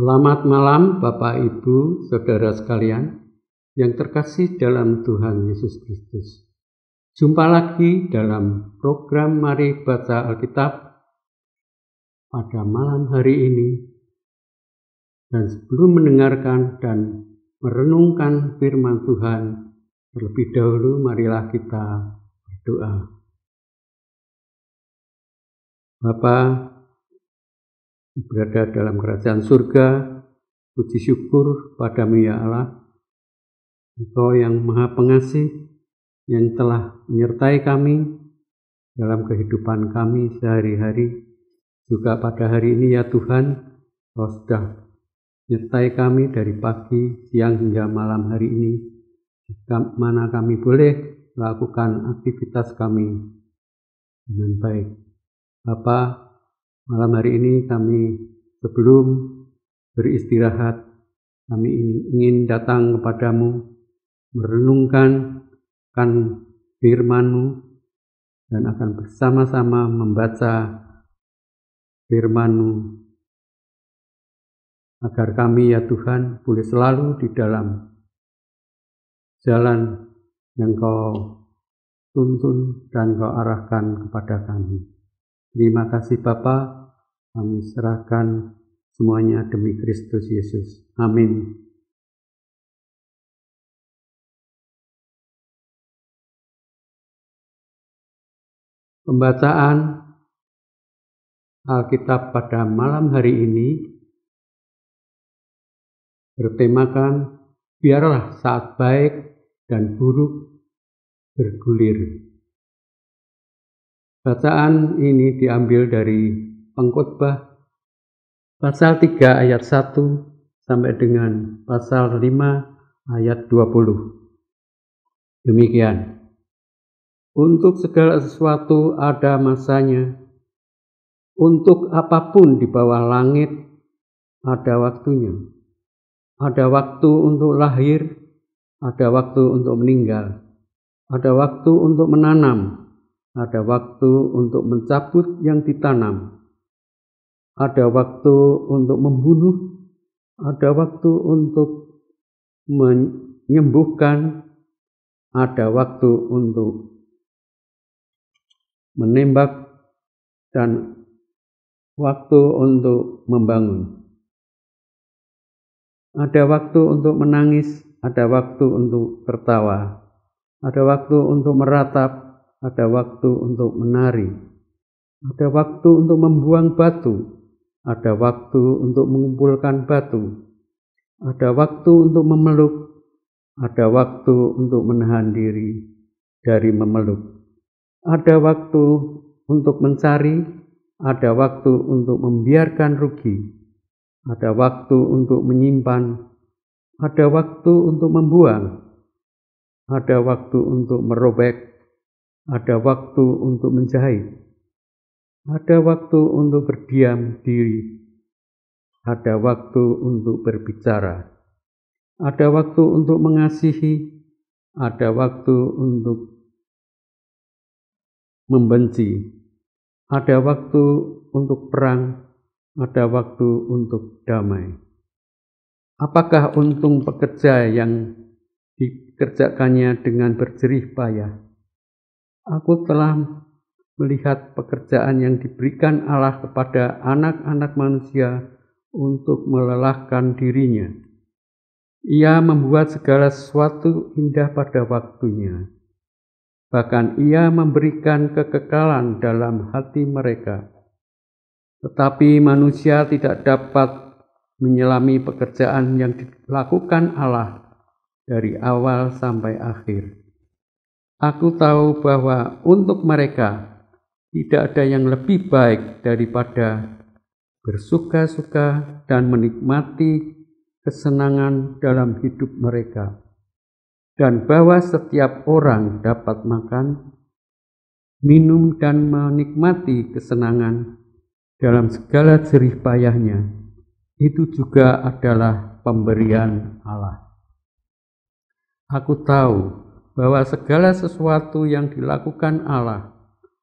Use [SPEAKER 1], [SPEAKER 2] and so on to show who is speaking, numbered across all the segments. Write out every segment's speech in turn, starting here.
[SPEAKER 1] Selamat malam, Bapak, Ibu, saudara sekalian yang terkasih dalam Tuhan Yesus Kristus. Jumpa lagi dalam program Mari Baca Alkitab pada malam hari ini. Dan sebelum mendengarkan dan merenungkan firman Tuhan, terlebih dahulu marilah kita berdoa. Bapa, berada dalam kerajaan surga, puji syukur padamu ya Allah, Engkau yang maha pengasih, yang telah menyertai kami dalam kehidupan kami sehari-hari, juga pada hari ini ya Tuhan, Kau sudah menyertai kami dari pagi, siang hingga malam hari ini, jika mana kami boleh melakukan aktivitas kami dengan baik. Bapak, Malam hari ini kami sebelum beristirahat, kami ingin datang kepadamu, merenungkan kan firmanmu, dan akan bersama-sama membaca firmanmu. Agar kami ya Tuhan boleh selalu di dalam jalan yang kau tuntun dan kau arahkan kepada kami. Terima kasih Bapak kami serahkan semuanya demi Kristus Yesus. Amin. Pembacaan Alkitab pada malam hari ini bertemakan biarlah saat baik dan buruk bergulir. Bacaan ini diambil dari pengkhotbah pasal 3 ayat 1 sampai dengan pasal 5 ayat 20. Demikian. Untuk segala sesuatu ada masanya. Untuk apapun di bawah langit ada waktunya. Ada waktu untuk lahir, ada waktu untuk meninggal, ada waktu untuk menanam, ada waktu untuk mencabut yang ditanam, ada waktu untuk membunuh, ada waktu untuk menyembuhkan, ada waktu untuk menembak, dan waktu untuk membangun. Ada waktu untuk menangis, ada waktu untuk tertawa, ada waktu untuk meratap, ada waktu untuk menari, ada waktu untuk membuang batu, ada waktu untuk mengumpulkan batu, ada waktu untuk memeluk, ada waktu untuk menahan diri dari memeluk, ada waktu untuk mencari, ada waktu untuk membiarkan rugi, ada waktu untuk menyimpan, ada waktu untuk membuang, ada waktu untuk merobek, ada waktu untuk menjahit ada waktu untuk berdiam diri, ada waktu untuk berbicara, ada waktu untuk mengasihi, ada waktu untuk membenci, ada waktu untuk perang, ada waktu untuk damai. Apakah untung pekerja yang dikerjakannya dengan berjerih payah? Aku telah melihat pekerjaan yang diberikan Allah kepada anak-anak manusia untuk melelahkan dirinya. Ia membuat segala sesuatu indah pada waktunya. Bahkan ia memberikan kekekalan dalam hati mereka. Tetapi manusia tidak dapat menyelami pekerjaan yang dilakukan Allah dari awal sampai akhir. Aku tahu bahwa untuk mereka tidak ada yang lebih baik daripada bersuka-suka dan menikmati kesenangan dalam hidup mereka, dan bahwa setiap orang dapat makan, minum, dan menikmati kesenangan dalam segala jerih payahnya. Itu juga adalah pemberian Allah. Aku tahu bahwa segala sesuatu yang dilakukan Allah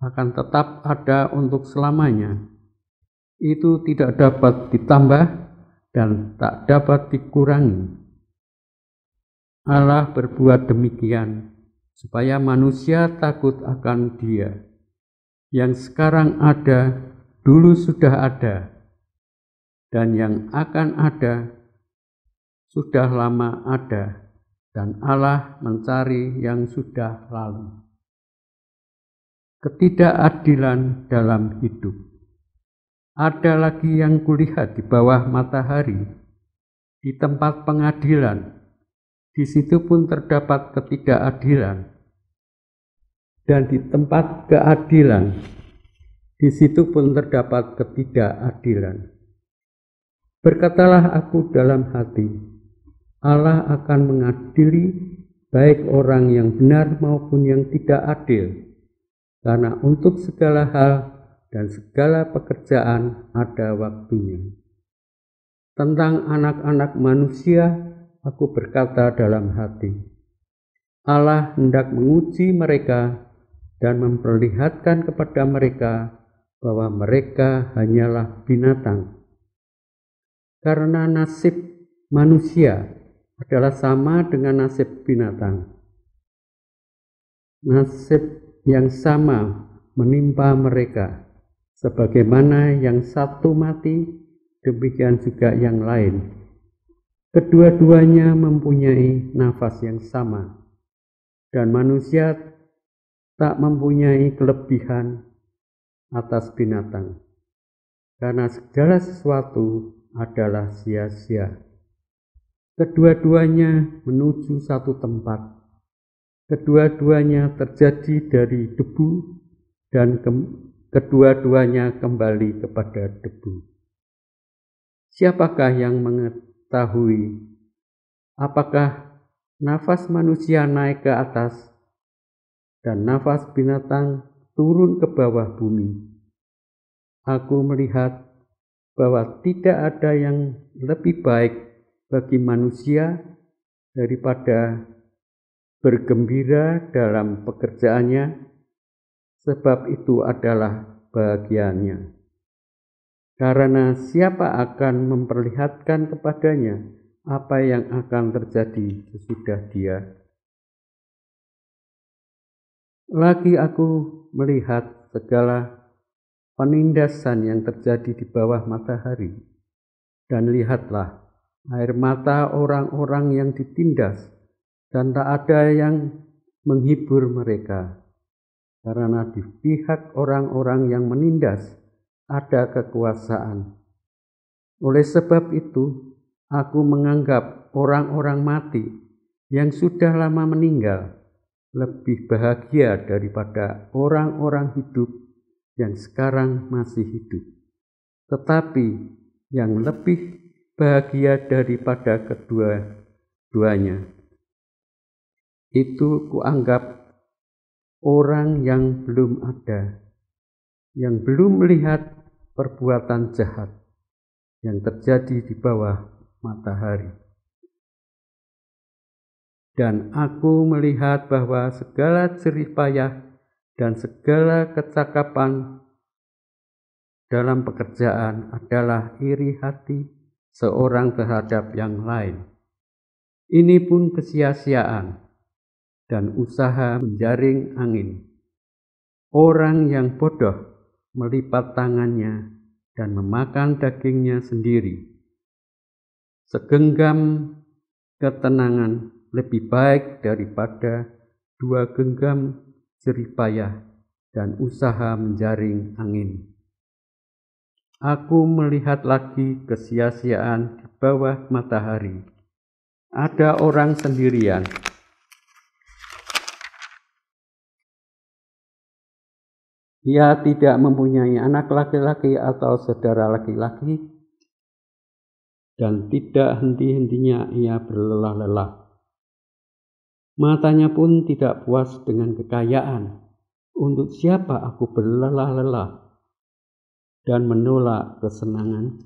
[SPEAKER 1] akan tetap ada untuk selamanya. Itu tidak dapat ditambah dan tak dapat dikurangi. Allah berbuat demikian supaya manusia takut akan Dia yang sekarang ada, dulu sudah ada, dan yang akan ada sudah lama ada, dan Allah mencari yang sudah lalu ketidakadilan dalam hidup. Ada lagi yang kulihat di bawah matahari, di tempat pengadilan, di situ pun terdapat ketidakadilan. Dan di tempat keadilan, di situ pun terdapat ketidakadilan. Berkatalah aku dalam hati, Allah akan mengadili baik orang yang benar maupun yang tidak adil karena untuk segala hal dan segala pekerjaan ada waktunya. Tentang anak-anak manusia, aku berkata dalam hati, Allah hendak menguji mereka dan memperlihatkan kepada mereka bahwa mereka hanyalah binatang. Karena nasib manusia adalah sama dengan nasib binatang. Nasib yang sama menimpa mereka, sebagaimana yang satu mati, demikian juga yang lain. Kedua-duanya mempunyai nafas yang sama, dan manusia tak mempunyai kelebihan atas binatang, karena segala sesuatu adalah sia-sia. Kedua-duanya menuju satu tempat, Kedua-duanya terjadi dari debu dan ke kedua-duanya kembali kepada debu. Siapakah yang mengetahui apakah nafas manusia naik ke atas dan nafas binatang turun ke bawah bumi? Aku melihat bahwa tidak ada yang lebih baik bagi manusia daripada bergembira dalam pekerjaannya, sebab itu adalah bagiannya. Karena siapa akan memperlihatkan kepadanya apa yang akan terjadi sesudah dia? Lagi aku melihat segala penindasan yang terjadi di bawah matahari, dan lihatlah air mata orang-orang yang ditindas dan tak ada yang menghibur mereka, karena di pihak orang-orang yang menindas ada kekuasaan. Oleh sebab itu, aku menganggap orang-orang mati yang sudah lama meninggal lebih bahagia daripada orang-orang hidup yang sekarang masih hidup. Tetapi yang lebih bahagia daripada kedua-duanya itu kuanggap orang yang belum ada, yang belum melihat perbuatan jahat yang terjadi di bawah matahari. Dan aku melihat bahwa segala jerih payah dan segala kecakapan dalam pekerjaan adalah iri hati seorang terhadap yang lain. Ini pun kesia-siaan dan usaha menjaring angin. Orang yang bodoh melipat tangannya dan memakan dagingnya sendiri. Segenggam ketenangan lebih baik daripada dua genggam jeripayah dan usaha menjaring angin. Aku melihat lagi kesia-siaan di bawah matahari. Ada orang sendirian Ia tidak mempunyai anak laki-laki atau saudara laki-laki, dan tidak henti-hentinya ia berlelah-lelah. Matanya pun tidak puas dengan kekayaan. Untuk siapa aku berlelah-lelah dan menolak kesenangan?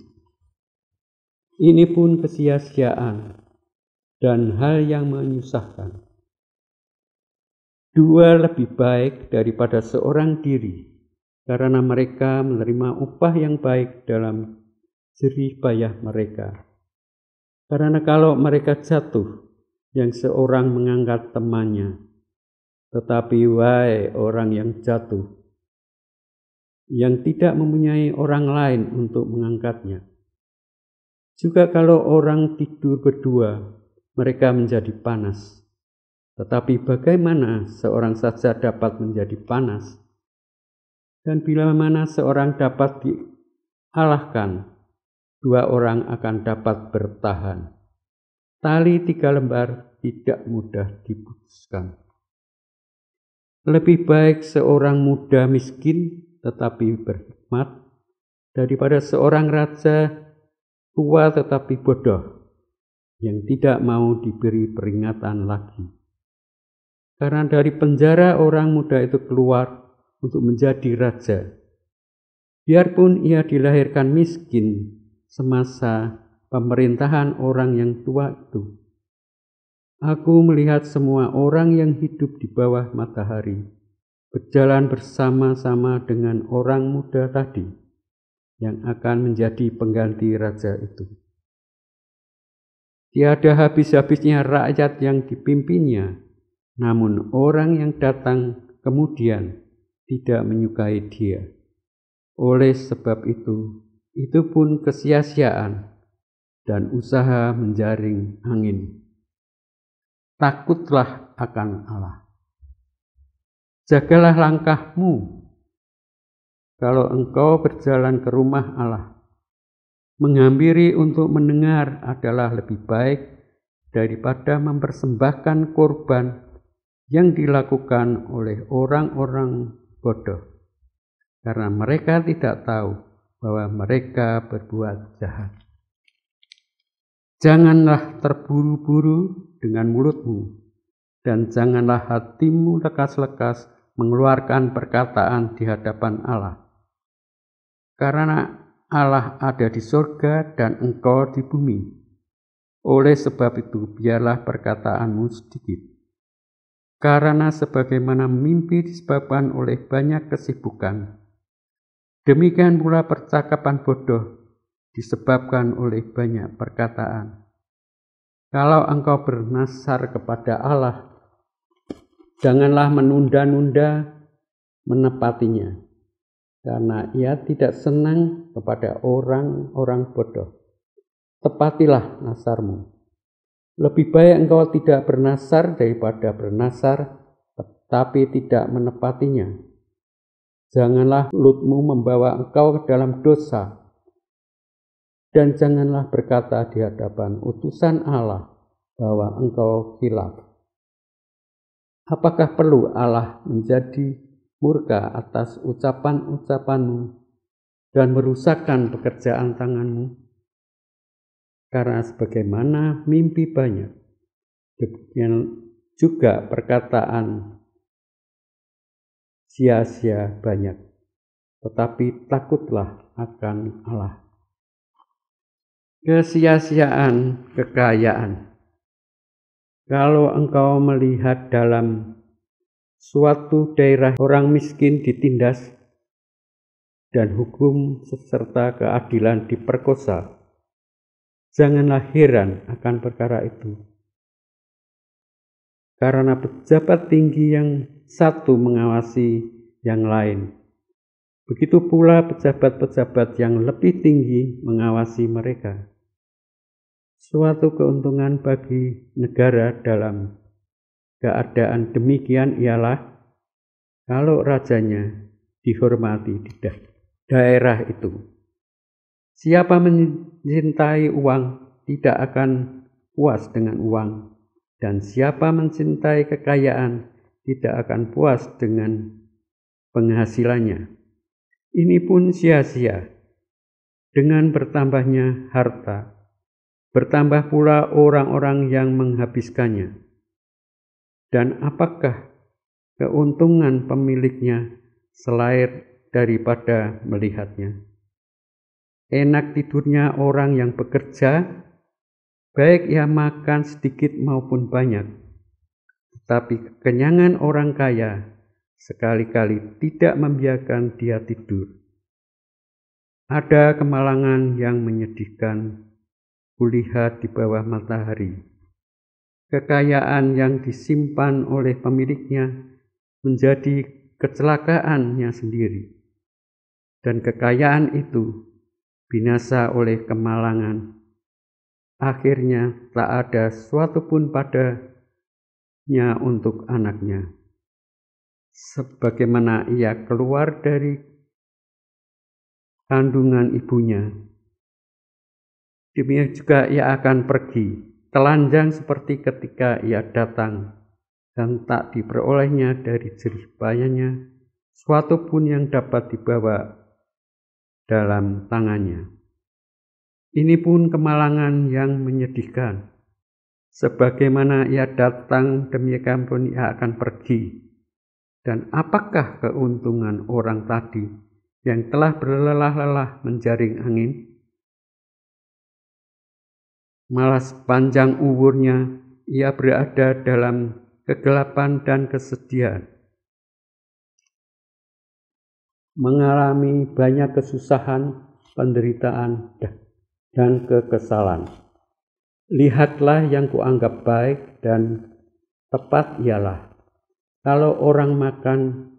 [SPEAKER 1] Ini pun kesia-siaan dan hal yang menyusahkan dua lebih baik daripada seorang diri, karena mereka menerima upah yang baik dalam jerih payah mereka. Karena kalau mereka jatuh, yang seorang mengangkat temannya, tetapi wae orang yang jatuh, yang tidak mempunyai orang lain untuk mengangkatnya. Juga kalau orang tidur berdua, mereka menjadi panas tetapi bagaimana seorang saja dapat menjadi panas? Dan bila mana seorang dapat dialahkan, dua orang akan dapat bertahan. Tali tiga lembar tidak mudah diputuskan. Lebih baik seorang muda miskin tetapi berhikmat daripada seorang raja tua tetapi bodoh yang tidak mau diberi peringatan lagi. Karena dari penjara orang muda itu keluar untuk menjadi raja. Biarpun ia dilahirkan miskin semasa pemerintahan orang yang tua itu. Aku melihat semua orang yang hidup di bawah matahari berjalan bersama-sama dengan orang muda tadi yang akan menjadi pengganti raja itu. Tiada habis-habisnya rakyat yang dipimpinnya namun orang yang datang kemudian tidak menyukai dia. Oleh sebab itu, itu pun kesia-siaan dan usaha menjaring angin. Takutlah akan Allah. Jagalah langkahmu kalau engkau berjalan ke rumah Allah. Menghampiri untuk mendengar adalah lebih baik daripada mempersembahkan korban yang dilakukan oleh orang-orang bodoh, karena mereka tidak tahu bahwa mereka berbuat jahat. Janganlah terburu-buru dengan mulutmu, dan janganlah hatimu lekas-lekas mengeluarkan perkataan di hadapan Allah, karena Allah ada di sorga dan engkau di bumi. Oleh sebab itu, biarlah perkataanmu sedikit karena sebagaimana mimpi disebabkan oleh banyak kesibukan, demikian pula percakapan bodoh disebabkan oleh banyak perkataan. Kalau engkau bernasar kepada Allah, janganlah menunda-nunda menepatinya, karena ia tidak senang kepada orang-orang bodoh. Tepatilah nasarmu lebih baik engkau tidak bernasar daripada bernasar, tetapi tidak menepatinya. Janganlah lutmu membawa engkau ke dalam dosa, dan janganlah berkata di hadapan utusan Allah bahwa engkau kilap. Apakah perlu Allah menjadi murka atas ucapan-ucapanmu dan merusakkan pekerjaan tanganmu? karena sebagaimana mimpi banyak. Demikian juga perkataan sia-sia banyak, tetapi takutlah akan Allah. Kesia-siaan kekayaan. Kalau engkau melihat dalam suatu daerah orang miskin ditindas dan hukum serta keadilan diperkosa, Janganlah heran akan perkara itu. Karena pejabat tinggi yang satu mengawasi yang lain. Begitu pula pejabat-pejabat yang lebih tinggi mengawasi mereka. Suatu keuntungan bagi negara dalam keadaan demikian ialah kalau rajanya dihormati di daerah itu. Siapa mencintai uang tidak akan puas dengan uang, dan siapa mencintai kekayaan tidak akan puas dengan penghasilannya. Ini pun sia-sia. Dengan bertambahnya harta, bertambah pula orang-orang yang menghabiskannya. Dan apakah keuntungan pemiliknya selain daripada melihatnya? enak tidurnya orang yang bekerja, baik ia ya makan sedikit maupun banyak. Tetapi kekenyangan orang kaya sekali-kali tidak membiarkan dia tidur. Ada kemalangan yang menyedihkan, kulihat di bawah matahari. Kekayaan yang disimpan oleh pemiliknya menjadi kecelakaannya sendiri. Dan kekayaan itu binasa oleh kemalangan. Akhirnya tak ada suatu pun padanya untuk anaknya. Sebagaimana ia keluar dari kandungan ibunya, demikian juga ia akan pergi, telanjang seperti ketika ia datang, dan tak diperolehnya dari jerih payahnya suatu pun yang dapat dibawa dalam tangannya. Ini pun kemalangan yang menyedihkan. Sebagaimana ia datang, demikian ya pun ia akan pergi. Dan apakah keuntungan orang tadi yang telah berlelah-lelah menjaring angin? Malas panjang umurnya, ia berada dalam kegelapan dan kesedihan mengalami banyak kesusahan, penderitaan, dan kekesalan. Lihatlah yang kuanggap baik dan tepat ialah kalau orang makan,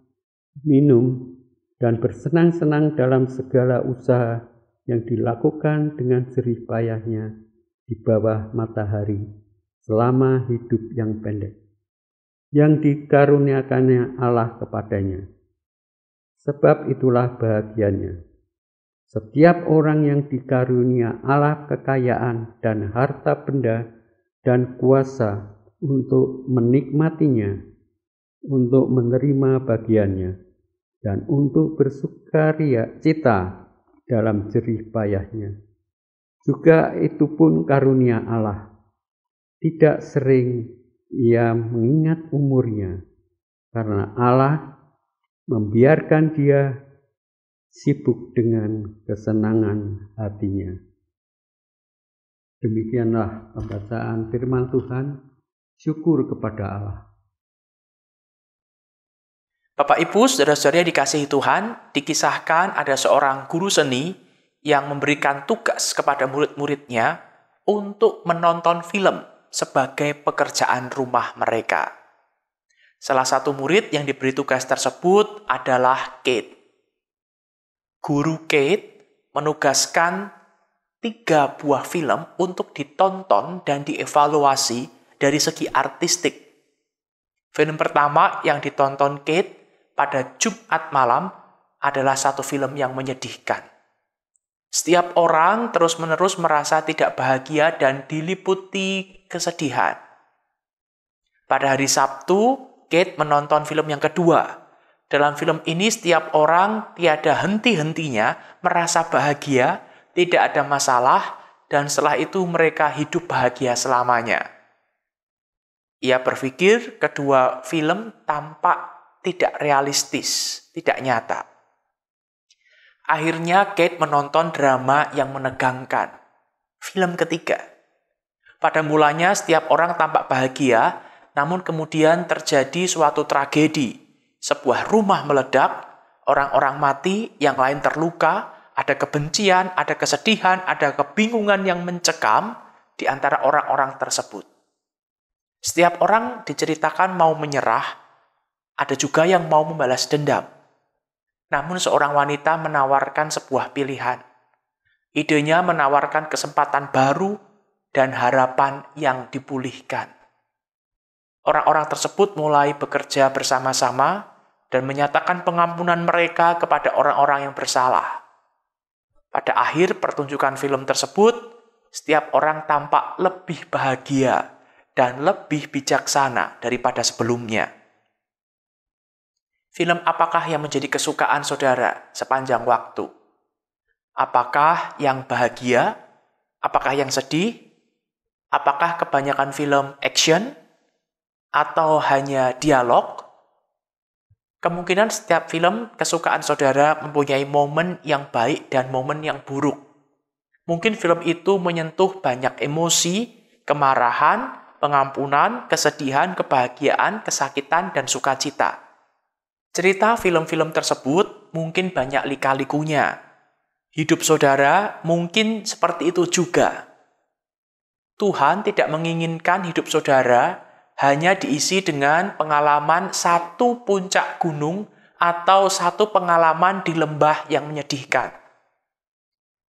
[SPEAKER 1] minum, dan bersenang-senang dalam segala usaha yang dilakukan dengan jerih payahnya di bawah matahari selama hidup yang pendek yang dikaruniakannya Allah kepadanya sebab itulah bahagianya. Setiap orang yang dikarunia Allah kekayaan dan harta benda dan kuasa untuk menikmatinya, untuk menerima bagiannya, dan untuk bersukaria cita dalam jerih payahnya. Juga itu pun karunia Allah. Tidak sering ia mengingat umurnya, karena Allah membiarkan dia sibuk dengan kesenangan hatinya. Demikianlah pembacaan firman Tuhan, syukur kepada Allah.
[SPEAKER 2] Bapak Ibu, saudara saudara dikasihi Tuhan, dikisahkan ada seorang guru seni yang memberikan tugas kepada murid-muridnya untuk menonton film sebagai pekerjaan rumah mereka. Salah satu murid yang diberi tugas tersebut adalah Kate. Guru Kate menugaskan tiga buah film untuk ditonton dan dievaluasi dari segi artistik. Film pertama yang ditonton Kate pada Jumat malam adalah satu film yang menyedihkan. Setiap orang terus-menerus merasa tidak bahagia dan diliputi kesedihan. Pada hari Sabtu, Kate menonton film yang kedua. Dalam film ini setiap orang tiada henti-hentinya merasa bahagia, tidak ada masalah, dan setelah itu mereka hidup bahagia selamanya. Ia berpikir kedua film tampak tidak realistis, tidak nyata. Akhirnya Kate menonton drama yang menegangkan. Film ketiga. Pada mulanya setiap orang tampak bahagia namun kemudian terjadi suatu tragedi. Sebuah rumah meledak, orang-orang mati, yang lain terluka, ada kebencian, ada kesedihan, ada kebingungan yang mencekam di antara orang-orang tersebut. Setiap orang diceritakan mau menyerah, ada juga yang mau membalas dendam. Namun seorang wanita menawarkan sebuah pilihan. Idenya menawarkan kesempatan baru dan harapan yang dipulihkan orang-orang tersebut mulai bekerja bersama-sama dan menyatakan pengampunan mereka kepada orang-orang yang bersalah. Pada akhir pertunjukan film tersebut, setiap orang tampak lebih bahagia dan lebih bijaksana daripada sebelumnya. Film apakah yang menjadi kesukaan saudara sepanjang waktu? Apakah yang bahagia? Apakah yang sedih? Apakah kebanyakan film action? atau hanya dialog, kemungkinan setiap film kesukaan saudara mempunyai momen yang baik dan momen yang buruk. Mungkin film itu menyentuh banyak emosi, kemarahan, pengampunan, kesedihan, kebahagiaan, kesakitan, dan sukacita. Cerita film-film tersebut mungkin banyak lika-likunya. Hidup saudara mungkin seperti itu juga. Tuhan tidak menginginkan hidup saudara hanya diisi dengan pengalaman satu puncak gunung atau satu pengalaman di lembah yang menyedihkan.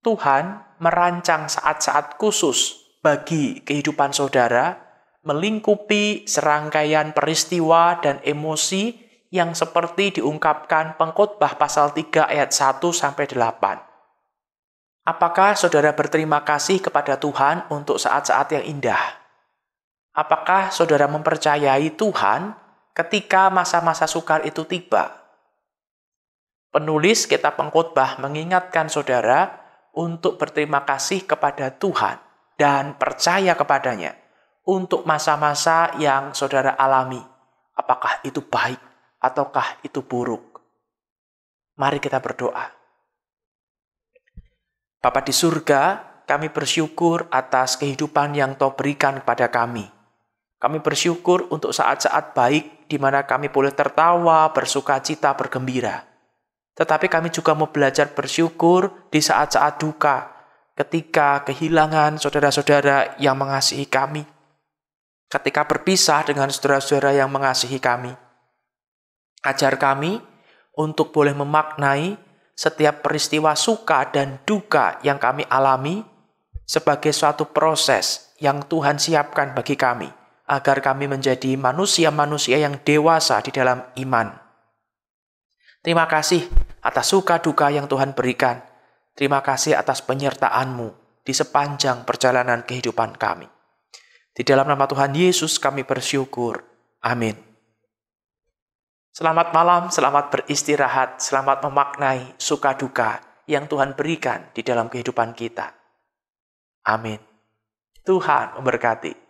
[SPEAKER 2] Tuhan merancang saat-saat khusus bagi kehidupan saudara, melingkupi serangkaian peristiwa dan emosi yang seperti diungkapkan pengkhotbah pasal 3 ayat 1 sampai 8. Apakah saudara berterima kasih kepada Tuhan untuk saat-saat yang indah? Apakah saudara mempercayai Tuhan ketika masa-masa sukar itu tiba? Penulis kitab pengkhotbah mengingatkan saudara untuk berterima kasih kepada Tuhan dan percaya kepadanya untuk masa-masa yang saudara alami. Apakah itu baik ataukah itu buruk? Mari kita berdoa. Bapa di surga, kami bersyukur atas kehidupan yang Tuhan berikan kepada kami. Kami bersyukur untuk saat-saat baik di mana kami boleh tertawa, bersuka cita, bergembira. Tetapi kami juga mau belajar bersyukur di saat-saat duka, ketika kehilangan saudara-saudara yang mengasihi kami, ketika berpisah dengan saudara-saudara yang mengasihi kami. Ajar kami untuk boleh memaknai setiap peristiwa suka dan duka yang kami alami sebagai suatu proses yang Tuhan siapkan bagi kami agar kami menjadi manusia-manusia yang dewasa di dalam iman. Terima kasih atas suka duka yang Tuhan berikan. Terima kasih atas penyertaan-Mu di sepanjang perjalanan kehidupan kami. Di dalam nama Tuhan Yesus kami bersyukur. Amin. Selamat malam, selamat beristirahat, selamat memaknai suka duka yang Tuhan berikan di dalam kehidupan kita. Amin. Tuhan memberkati.